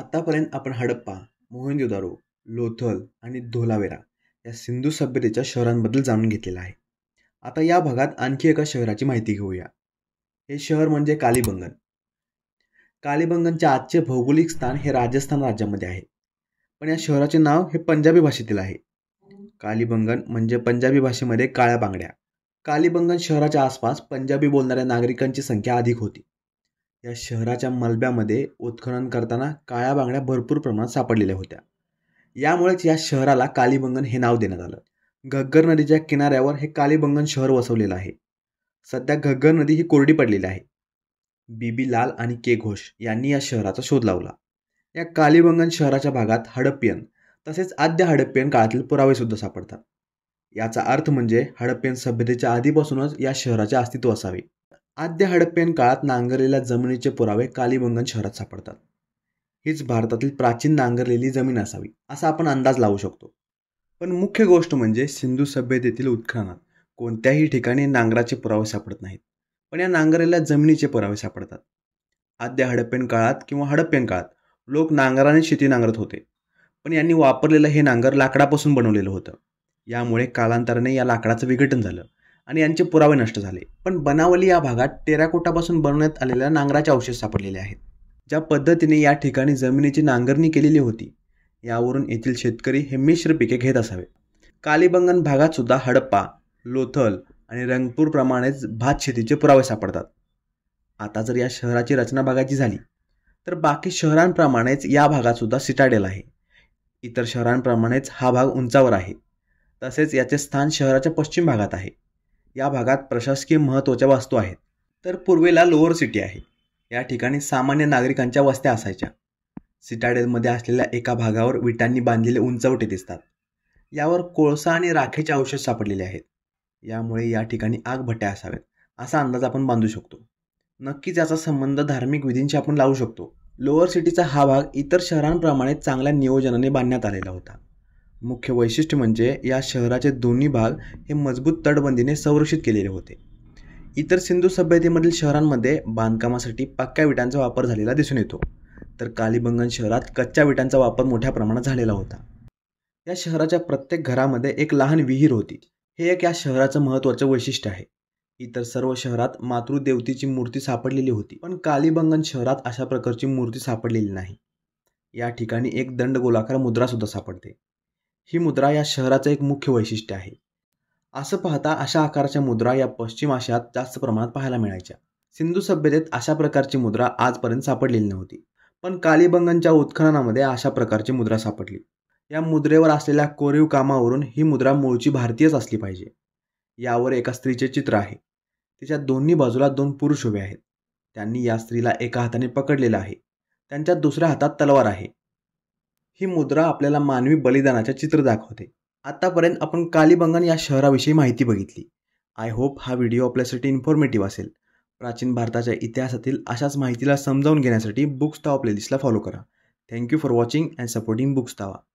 आतापर्यंत आपण हडप्पा मोहनजोदारो लोथल आणि धोलावेरा या सिंधू सभ्यतेच्या शहरांबद्दल जाणून घेतलेलं आहे आता या भागात आणखी एका शहराची माहिती घेऊया हे शहर म्हणजे कालीबंगन कालीबंगनचे आजचे भौगोलिक स्थान हे राजस्थान राज्यामध्ये आहे पण या शहराचे नाव हे पंजाबी भाषेतील आहे कालीबंगन म्हणजे पंजाबी भाषेमध्ये काळ्या बांगड्या कालीबंगन शहराच्या आसपास पंजाबी बोलणाऱ्या नागरिकांची संख्या अधिक होती या शहराच्या मलब्यामध्ये उत्खनन करताना काळ्या बांगड्या भरपूर प्रमाणात सापडलेल्या होत्या यामुळेच या शहराला कालीबंगन हे नाव देण्यात आलं घग्गर नदीच्या किनाऱ्यावर हे कालीबंगन शहर वसवलेलं आहे सध्या घग्गर नदी ही कोरडी पडलेली आहे बीबी लाल आणि के घोष यांनी या शहराचा शोध लावला या कालीबंगन शहराच्या भागात हडप्पियन तसेच आद्य हडप्पियन काळातील पुरावेसुद्धा सापडतात याचा अर्थ म्हणजे हडप्पियन सभ्यतेच्या आधीपासूनच या शहराचे अस्तित्व असावे आद्य हडप्पियन काळात नांगरलेल्या जमिनीचे पुरावे कालीबंगन शहरात सापडतात हीच भारतातील प्राचीन नांगरलेली जमीन असावी असा आपण अंदाज लावू शकतो पण मुख्य गोष्ट म्हणजे सिंधू सभ्यतेतील उत्खननात कोणत्याही ठिकाणी नांगराचे पुरावे सापडत नाहीत पण या नांगरलेल्या जमिनीचे पुरावे सापडतात आद्य हडप्पेन काळात किंवा हडप्पेन काळात लोक नांगराने शेती नांगरत होते पण यांनी वापरलेलं हे नांगर लाकडापासून बनवलेलं होतं यामुळे कालांतराने या लाकडाचं विघटन झालं आणि यांचे पुरावे नष्ट झाले पण बनावली या भागात टेराकोटापासून बनवण्यात आलेल्या नांगराचे अवशेष सापडलेले आहेत ज्या पद्धतीने या ठिकाणी जमिनीची नांगरणी केलेली होती यावरून येथील शेतकरी हे मिश्र पिके घेत असावे कालीबंगन भागात सुद्धा हडप्पा लोथल आणि रंगपूरप्रमाणेच भात शेतीचे पुरावे सापडतात आता जर या शहराची रचना बघायची झाली तर बाकी शहरांप्रमाणेच या भागात सुद्धा सिटाडेल आहे इतर शहरांप्रमाणेच हा भाग उंचावर आहे तसेच याचे स्थान शहराच्या पश्चिम भागात आहे या भागात प्रशासकीय महत्त्वाच्या वास्तू आहेत तर पूर्वेला लोअर सिटी आहे या ठिकाणी सामान्य नागरिकांच्या वस्त्या असायच्या सिटाडेलमध्ये असलेल्या एका भागावर विटांनी बांधलेले उंचवटे दिसतात यावर कोळसा आणि राखेचे अवशेष सापडलेले आहेत यामुळे या ठिकाणी भट्ट्या असाव्यात असा अंदाज आपण बांधू शकतो नक्कीच याचा संबंध धार्मिक विधींशी आपण लावू शकतो लोअर सिटीचा हा भाग इतर शहरांप्रमाणे चांगल्या नियोजनाने बांधण्यात आलेला होता मुख्य वैशिष्ट्य म्हणजे या शहराचे दोन्ही भाग हे मजबूत तटबंदीने संरक्षित केलेले होते इतर सिंधू सभ्यतेमधील शहरांमध्ये बांधकामासाठी पक्क्या विटांचा वापर झालेला दिसून येतो तर कालीबंगन शहरात कच्च्या विटांचा वापर मोठ्या प्रमाणात झालेला होता या शहराच्या प्रत्येक घरामध्ये एक लहान विहीर होती हे एक या शहराचं महत्त्वाचं वैशिष्ट्य आहे इतर सर्व शहरात मातृदेवतीची मूर्ती सापडलेली होती पण कालीबंगन शहरात अशा प्रकारची मूर्ती सापडलेली नाही या ठिकाणी एक दंडगोलाकार मुद्रासुद्धा सापडते ही मुद्रा या शहराचं एक मुख्य वैशिष्ट्य आहे असं पाहता अशा आकाराच्या मुद्रा या पश्चिम आशियात जास्त प्रमाणात पाहायला मिळायच्या सिंधू सभ्यतेत अशा प्रकारची मुद्रा आजपर्यंत सापडलेली नव्हती पण कालीबंगनच्या उत्खननामध्ये अशा प्रकारची मुद्रा सापडली या मुद्रेवर असलेल्या कोरीव कामावरून ही मुद्रा मूळची भारतीयच असली पाहिजे यावर एका स्त्रीचे चित्र आहे तिच्या दोन्ही बाजूला दोन पुरुष उभे आहेत त्यांनी या स्त्रीला एका हाताने पकडलेलं आहे त्यांच्या दुसऱ्या हातात तलवार आहे ही मुद्रा आपल्याला मानवी बलिदानाचे चित्र दाखवते आतापर्यंत आपण कालीबंगन या शहराविषयी माहिती बघितली आय होप हा व्हिडिओ आपल्यासाठी इन्फॉर्मेटिव्ह असेल प्राचीन भारताच्या इतिहासातील अशाच माहितीला समजावून घेण्यासाठी बुक्स टावा प्लेलिस्टला फॉलो करा thank you for watching and supporting books tower